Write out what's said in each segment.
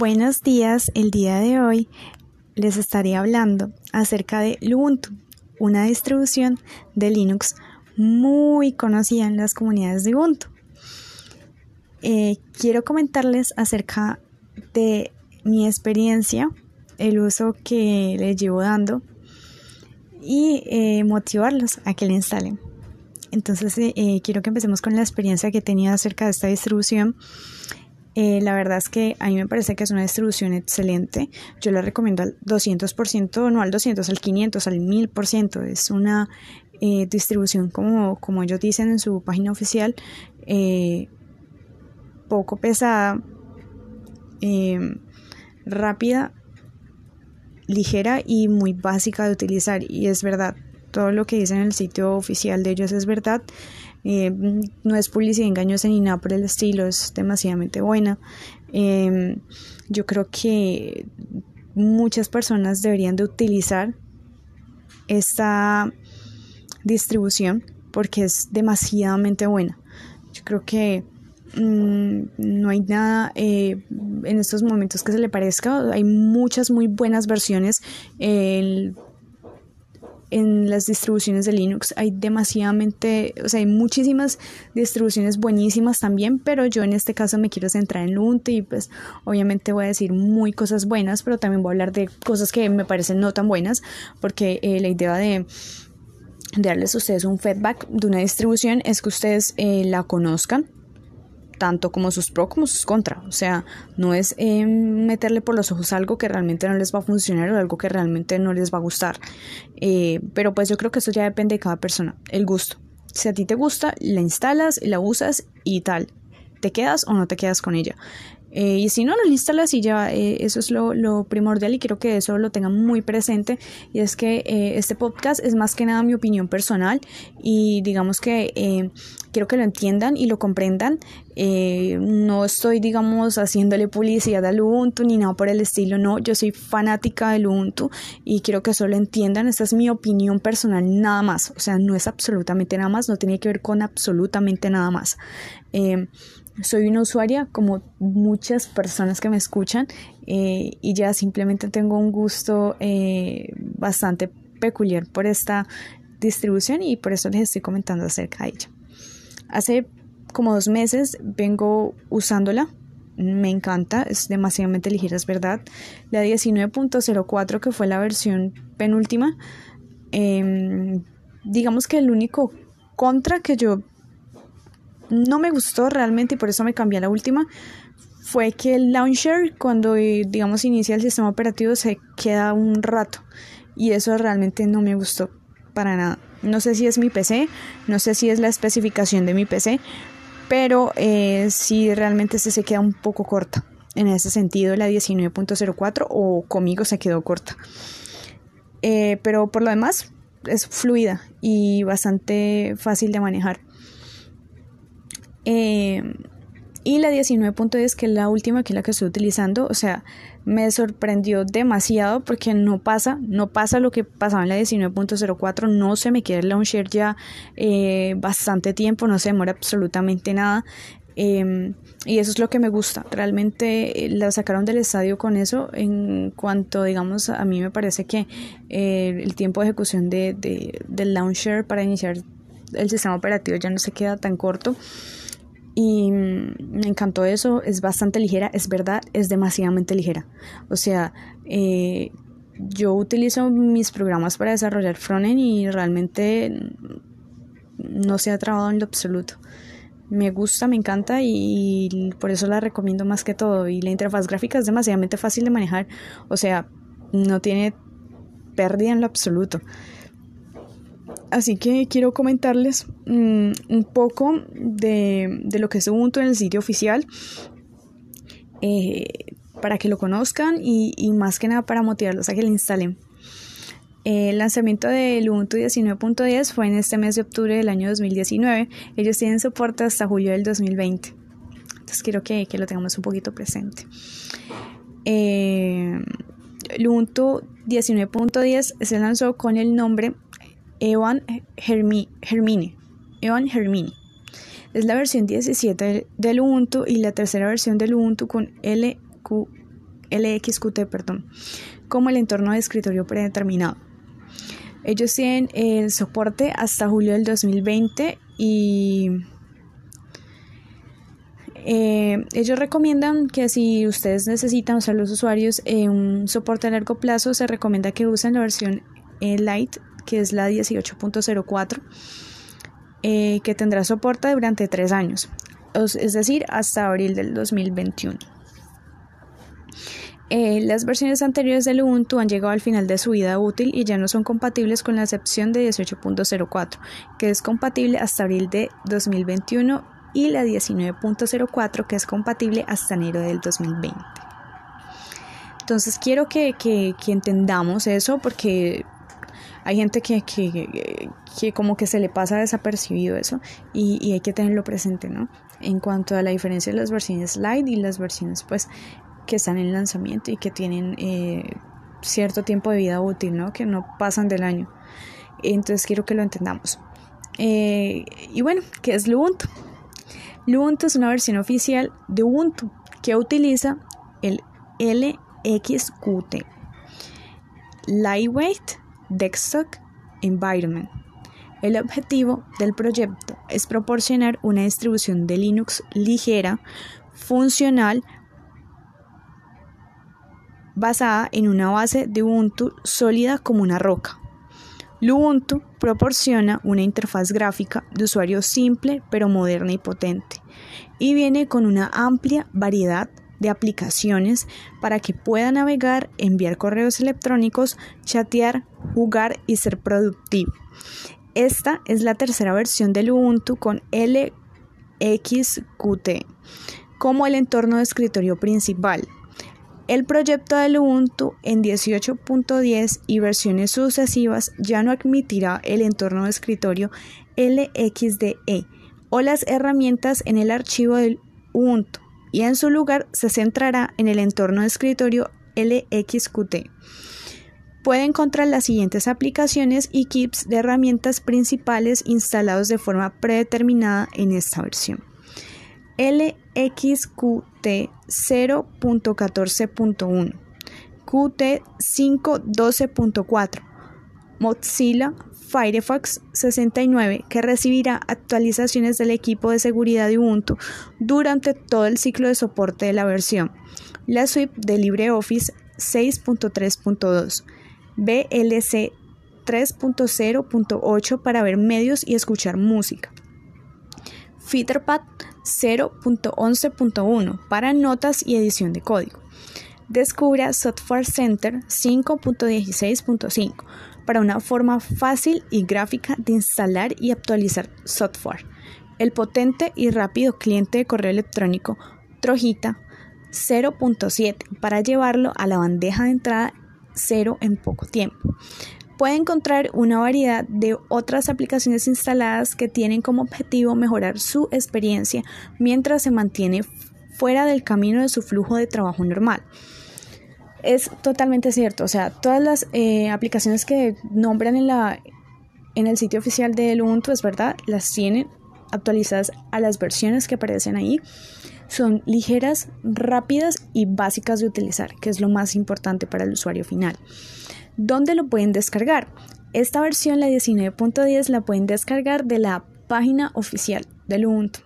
Buenos días, el día de hoy les estaré hablando acerca de Ubuntu, una distribución de Linux muy conocida en las comunidades de Ubuntu. Eh, quiero comentarles acerca de mi experiencia, el uso que les llevo dando y eh, motivarlos a que la instalen. Entonces eh, quiero que empecemos con la experiencia que he tenido acerca de esta distribución eh, la verdad es que a mí me parece que es una distribución excelente. Yo la recomiendo al 200%, no al 200, al 500, al 1000%. Es una eh, distribución, como, como ellos dicen en su página oficial, eh, poco pesada, em, rápida, ligera y muy básica de utilizar. Y es verdad, todo lo que dicen en el sitio oficial de ellos es verdad. Mm, no es publicidad engañosa ni nada por el estilo, es demasiadamente buena. Em, yo creo que muchas personas deberían de utilizar esta distribución porque es demasiadamente buena. Yo creo que mm, no hay nada eh, en estos momentos que se le parezca. Hay muchas muy buenas versiones en las distribuciones de Linux. Hay demasiadamente, o sea, hay muchísimas distribuciones buenísimas también, pero yo en este caso me quiero centrar en Ubuntu y pues obviamente voy a decir muy cosas buenas, pero también voy a hablar de cosas que me parecen no tan buenas, porque eh, la idea de darles a ustedes un feedback de una distribución es que ustedes eh, la conozcan tanto como sus pros como sus contra. O sea, no es em, meterle por los ojos algo que realmente no les va a funcionar o algo que realmente no les va a gustar. Eh, pero pues yo creo que eso ya depende de cada persona, el gusto. Si a ti te gusta, la instalas, la usas y tal. ¿Te quedas o no te quedas con ella? Eh, y si no, no instalas la ya, eh, eso es lo, primordial y quiero que eso lo tengan muy presente. Y es que eh, este podcast es más que nada mi opinión personal y digamos que quiero que lo entiendan y lo comprendan. no estoy, digamos, haciéndole publicidad al Ubuntu ni nada por el estilo, no, yo soy fanática del Ubuntu y quiero que eso lo entiendan. Esta es mi opinión personal, nada más. O sea, no es absolutamente nada más, no tiene que ver con absolutamente nada más soy una usuaria como muchas personas que me escuchan eh, y ya simplemente tengo un gusto eh, bastante peculiar por esta distribución y por eso les estoy comentando acerca de ella. Hace como dos meses vengo usándola, me encanta, es demasiadamente ligera, es verdad. La 19.04 que fue la versión penúltima, em, digamos que el único contra que yo no me gustó realmente y por eso me cambié a la última fue que el launcher cuando eh, digamos inicia el sistema operativo se queda un rato y eso realmente no me gustó para nada. No sé si es mi PC, no sé si es la especificación de mi PC, pero eh, si realmente se, este se queda un poco corta. En ese sentido, la 19.04 o conmigo se quedó corta. Eh, pero por lo demás, es fluida y bastante fácil de manejar. Eh, y la 19.10, que es la última, que es la que estoy utilizando, o sea, me sorprendió demasiado porque no pasa, no pasa lo que pasaba en la 19.04, no se me queda el launcher ya eh, bastante tiempo, no se demora absolutamente nada. Em, y eso es lo que me gusta. Realmente eh, la sacaron del estadio con eso. En cuanto, digamos, a mí me parece que el tiempo de ejecución de, de, del launcher para iniciar el sistema operativo ya no se queda tan corto. Y mm, me encantó eso, es bastante ligera, es verdad, es demasiadamente ligera. O sea, eh, yo utilizo mis programas para desarrollar frontend y realmente no se ha trabado en lo absoluto. Me gusta, me encanta y, y por eso la recomiendo más que todo. Y la interfaz gráfica es demasiadamente fácil de manejar, o sea, no tiene pérdida en lo absoluto. Así que quiero comentarles mm, un poco de, lo que es Ubuntu en el sitio oficial eh, para que lo conozcan y, más que nada para motivarlos a que lo instalen. El lanzamiento de Ubuntu 19.10 fue en este mes de octubre del año 2019. Ellos tienen soporte hasta julio del 2020. Entonces quiero que, lo tengamos un poquito presente. Eh, Ubuntu 19.10 se lanzó con el nombre Evan Evan Germini. Es la versión 17 del Ubuntu y la tercera versión del Ubuntu con LQ, LXQT, perdón, como el entorno de escritorio predeterminado. Ellos tienen el soporte hasta julio del 2020 y eh, ellos recomiendan que si ustedes necesitan, usar los usuarios, un soporte a largo plazo, se recomienda que usen la versión light. Eh, Lite que es la 18.04, eh, que tendrá soporte durante tres años, es decir, hasta abril del 2021. Eh, las versiones anteriores del Ubuntu han llegado al final de su vida útil y ya no son compatibles con la excepción de 18.04, que es compatible hasta abril de 2021, y la 19.04, que es compatible hasta enero del 2020. Entonces quiero que entendamos eso porque hay gente que, como que se le pasa desapercibido eso y, hay que tenerlo presente, ¿no? En cuanto a la diferencia de las versiones light y las versiones pues que están en lanzamiento y que tienen eh, cierto tiempo de vida útil, ¿no? Que no pasan del año. Entonces quiero que lo entendamos. Eh, y bueno, ¿qué es Lubuntu? Lubuntu es una versión oficial de Ubuntu que utiliza el LXQT. Lightweight Desktop Environment. El objetivo del proyecto es proporcionar una distribución de Linux ligera, funcional, basada en una base de Ubuntu sólida como una roca. Ubuntu proporciona una interfaz gráfica de usuario simple pero moderna y potente, y viene con una amplia variedad de de aplicaciones para que pueda navegar, enviar correos electrónicos, chatear, jugar y ser productivo. Esta es la tercera versión del Ubuntu con LXQT como el entorno de escritorio principal. El proyecto del Ubuntu en 18.10 y versiones sucesivas ya no admitirá el entorno de escritorio LXDE o las herramientas en el archivo del Ubuntu y en su lugar se centrará en el entorno de escritorio LXQT. Puede encontrar las siguientes aplicaciones y kits de herramientas principales instalados de forma predeterminada en esta versión. LXQT 0.14.1, QT 5.12.4, Mozilla Firefox 69, que recibirá actualizaciones del equipo de seguridad de Ubuntu durante todo el ciclo de soporte de la versión. La suite de LibreOffice 6.3.2, BLC 3.0.8 para ver medios y escuchar música. Featherpad 0.11.1 para notas y edición de código. Descubra Software Center 5.16.5 para una forma fácil y gráfica de instalar y actualizar software. El potente y rápido cliente de correo electrónico Trojita 0.7 para llevarlo a la bandeja de entrada 0 en poco tiempo. Puede encontrar una variedad de otras aplicaciones instaladas que tienen como objetivo mejorar su experiencia mientras se mantiene fuera del camino de su flujo de trabajo normal es totalmente cierto. O sea, todas las eh, aplicaciones que nombran en, la, en el sitio oficial de Ubuntu, es verdad, las tienen actualizadas a las versiones que aparecen ahí. Son ligeras, rápidas y básicas de utilizar, que es lo más importante para el usuario final. ¿Dónde lo pueden descargar? Esta versión, la 19.10, la pueden descargar de la página oficial del Ubuntu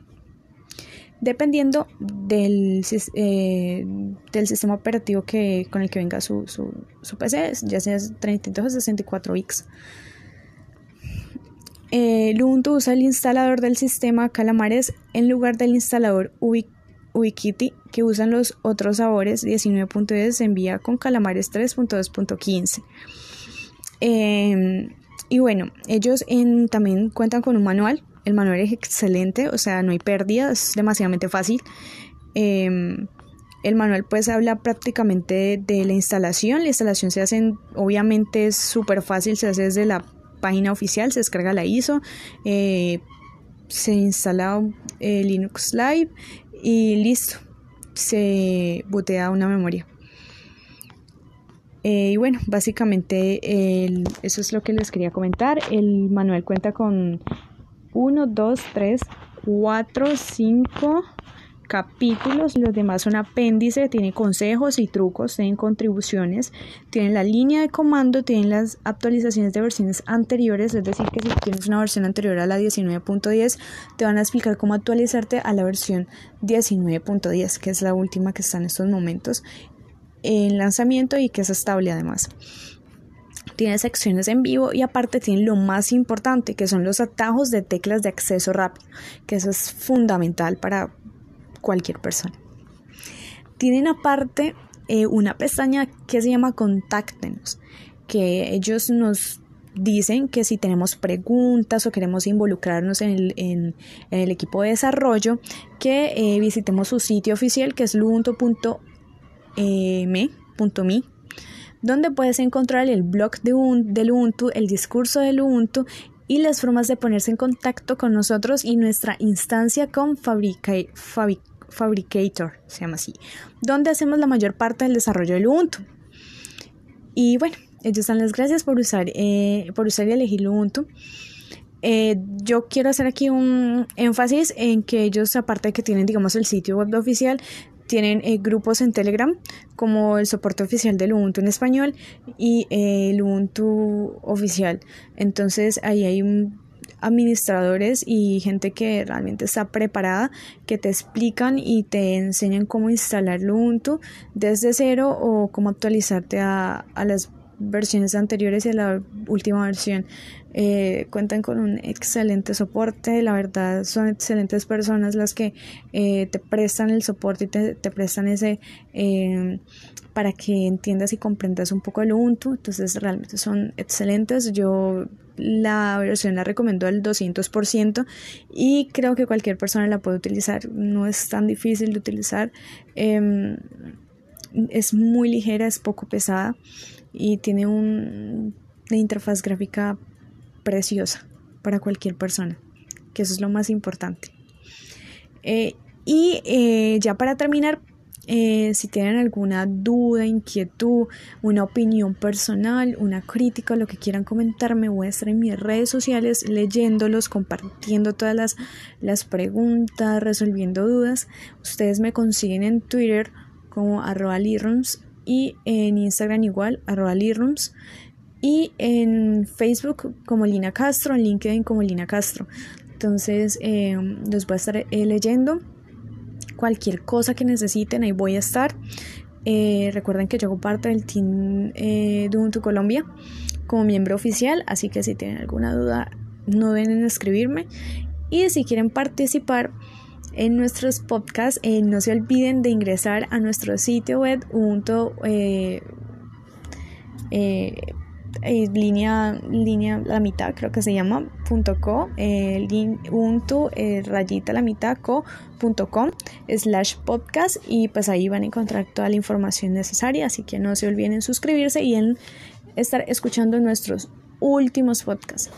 dependiendo del, eh, del sistema operativo que, con el que venga su, su, PC, ya sea 32 o 64 x eh, Ubuntu usa el instalador del sistema Calamares en lugar del instalador Ubiquiti que usan los otros sabores 19.10 se envía con Calamares 3.2.15. Em, y bueno, ellos también cuentan con un manual el manual es excelente, o sea, no hay pérdidas, es demasiadamente fácil. Em, el manual pues habla prácticamente de, la instalación. La instalación se hace, obviamente es súper fácil, se hace desde la página oficial, se descarga la ISO, eh, se instala eh, Linux Live y listo, se botea una memoria. Eh, y bueno, básicamente eso es lo que les quería comentar. El manual cuenta con 1, 2, 3, 4, 5 capítulos, los demás son apéndices, tienen consejos y trucos, tienen contribuciones, tienen la línea de comando, tienen las actualizaciones de versiones anteriores, es decir, que si tienes una versión anterior a la 19.10, te van a explicar cómo actualizarte a la versión 19.10, que es la última que está en estos momentos en lanzamiento y que es estable además tiene secciones en vivo y aparte tienen lo más importante que son los atajos de teclas de acceso rápido, que eso es fundamental para cualquier persona. Tienen aparte eh, una pestaña que se llama Contáctenos, que ellos nos dicen que si tenemos preguntas o queremos involucrarnos en el, equipo de desarrollo, que eh, visitemos su sitio oficial que es luunto.me.me donde puedes encontrar el blog de del Ubuntu, el discurso del Ubuntu y las formas de ponerse en contacto con nosotros y nuestra instancia con Fabricator, se llama así, donde hacemos la mayor parte del desarrollo del Ubuntu. Y bueno, ellos dan las gracias por usar, eh, por usar y elegir Ubuntu. Eh, yo quiero hacer aquí un énfasis en que ellos, aparte de que tienen, digamos, el sitio web oficial, tienen eh, grupos en Telegram como el soporte oficial de Ubuntu en español y eh, el Ubuntu oficial. Entonces ahí hay administradores y gente que realmente está preparada, que te explican y te enseñan cómo instalar Ubuntu desde cero o cómo actualizarte a las versiones anteriores y la última versión. Eh, cuentan con un excelente soporte, la verdad son excelentes personas las que eh, te prestan el soporte y te, te prestan ese em, para que entiendas y comprendas un poco el Ubuntu, entonces realmente son excelentes, yo la versión la recomiendo al 200% y creo que cualquier persona la puede utilizar, no es tan difícil de utilizar. Em, es muy ligera, es poco pesada y tiene una interfaz gráfica preciosa para cualquier persona, que eso es lo más importante. Eh, y eh, ya para terminar, eh, si tienen alguna duda, inquietud, una opinión personal, una crítica, lo que quieran comentarme, voy a estar en mis redes sociales leyéndolos, compartiendo todas las preguntas, resolviendo dudas. Ustedes me consiguen en Twitter como arroba y en Instagram igual, arroba y en Facebook como Lina Castro, en LinkedIn como Lina Castro. Entonces eh, los voy a estar eh, leyendo. Cualquier cosa que necesiten, ahí voy a estar. Eh, recuerden que yo hago parte del Team eh, Ubuntu Colombia como miembro oficial, así que si tienen alguna duda no deben escribirme. Y si quieren participar, en nuestros podcasts. Eh, no se olviden de ingresar a nuestro sitio web junto eh, eh, línea, línea la mitad creo que se llama punto co eh, rayita la mitad co punto com slash podcast y pues ahí van a encontrar toda la información necesaria así que no se olviden suscribirse y en estar escuchando nuestros últimos podcasts